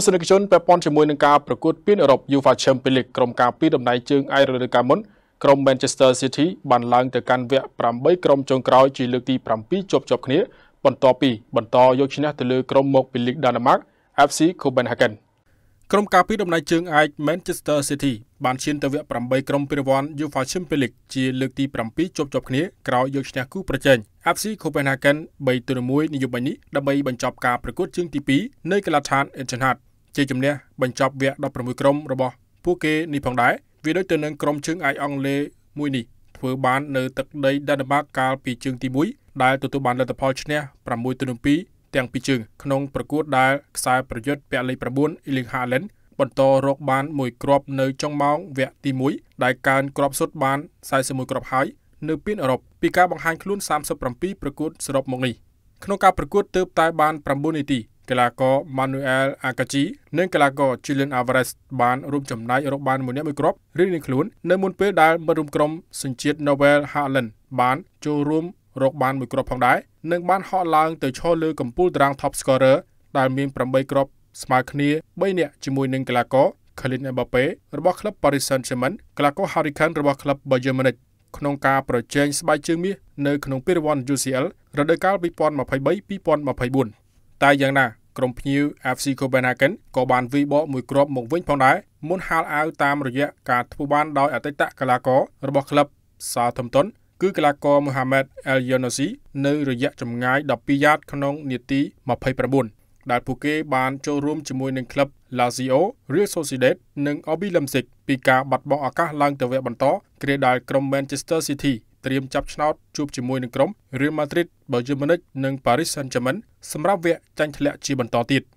ស្សនិកជនពាក់ព័ន្ធជាមួយនឹងការប្រកួតពានអឺរ៉ុប UEFA Champions League ក្រុមការពីតំណែងជើងឯករដូវកាលមុនក្រុម Manchester City បានឡើងទៅកាន់វគ្គ8ក្រុមចុងក្រោយជាលើកទី7ជាប់ជាប់គ្នា បន្ទាប់ពីបន្តយកឈ្នះទៅលើក្រុមមកពីលីកដាណឺម៉ាក FC Copenhagen ក្រុមការពីតំណែងជើងឯក Manchester City បានឈានទៅវគ្គ8ក្រុមពានរង្វាន់ UEFA Champions League ជា លើកទី7ជាប់ជាប់គ្នាក្រោយយកឈ្នះគូប្រជែង FC Copenhagen 3-1នាយប់នេះដើម្បីបញ្ចប់ការប្រកួតជើងទី2នៅកីឡដ្ឋាន Etihad ជ័យជំនះបញ្ចប់វគ្គ16ក្រុមរបស់ ពួកគេនេះផងដែរវាដូចទៅនឹងក្រុមជើងឯកអង់គ្លេសមួយនេះធ្វើបាននៅទឹកដីដេនម៉ាកកាលពីជើងទី1ដែលទទួលបានលទ្ធផលឈ្នះ6ទៅ7ទាំងពីរជើងក្នុងប្រកួតដែលខ្សែប្រយុទ្ធពាក់លេខ9 Erling Haaland បន្តរកបានមួយគ្រាប់នៅចុងម៉ោងវគ្គទី1ដែលកើនគ្រាប់សុទ្ធបាន41គ្រាប់ហើយនៅពានអឺរ៉ុបពីការបង្ហាញខ្លួន37ប្រកួតសរុបមកនេះក្នុងការប្រកួតទើបតែបាន9នាទីកីឡាករ Manuel Acachi និងកីឡាករ Julian Alvarez បានរួមចំណែករកបានមួយអ្នកមួយគ្រាប់រៀងៗខ្លួននៅមុនពេលដែលមិត្តរួមក្រុមសញ្ជាតិ Novel Haaland បានចូលរួមរកបានមួយគ្រាប់ផងដែរនិងបានហក់ឡើងទៅឈរលើកំពូលតារាង Top Scorer ដែលមាន8គ្រាប់ស្មើគ្នា3នាក់ជាមួយនឹងកីឡាករ Kylian Mbappe របស់ក្លឹប Paris Saint-Germain កីឡាករ Harry Kane របស់ក្លឹប Bayern Munich ក្នុងការប្រជែងស្បែកជើងមាសនៅក្នុងពានរង្វាន់ UCL រដូវកាល2023-2024តែយ៉ាងណាក្រុមភ្ញៀវ FC Copenhagen ក៏បានវីបកមួយគ្រាប់មកវិញផងដែរមុនហាលអាវតាមរយៈការធ្វើបានដោយអតីតកីឡាកររបស់ក្លឹប Southampton គឺកីឡាករ Mohamed El Younossi នៅរយៈចម្ងាយ12យ៉ាត ក្នុងនាទី29ដែល ពួកគេ បានចូលរួមជាមួយនឹងក្លឹប Lazio, Real Sociedad និង RB Leipzig ពីការបាត់បង់ឱកាសឡើងទៅវគ្គបន្តគ្រាដែលក្រុម Manchester City ត្រៀមចាប់ឆ្នោតជួបជាមួយនឹងក្រុម Real Madrid បើយឺមនិចនិង Paris Saint-Germain សម្រាប់វគ្គចាញ់ធ្លាក់ជាបន្តទៀត។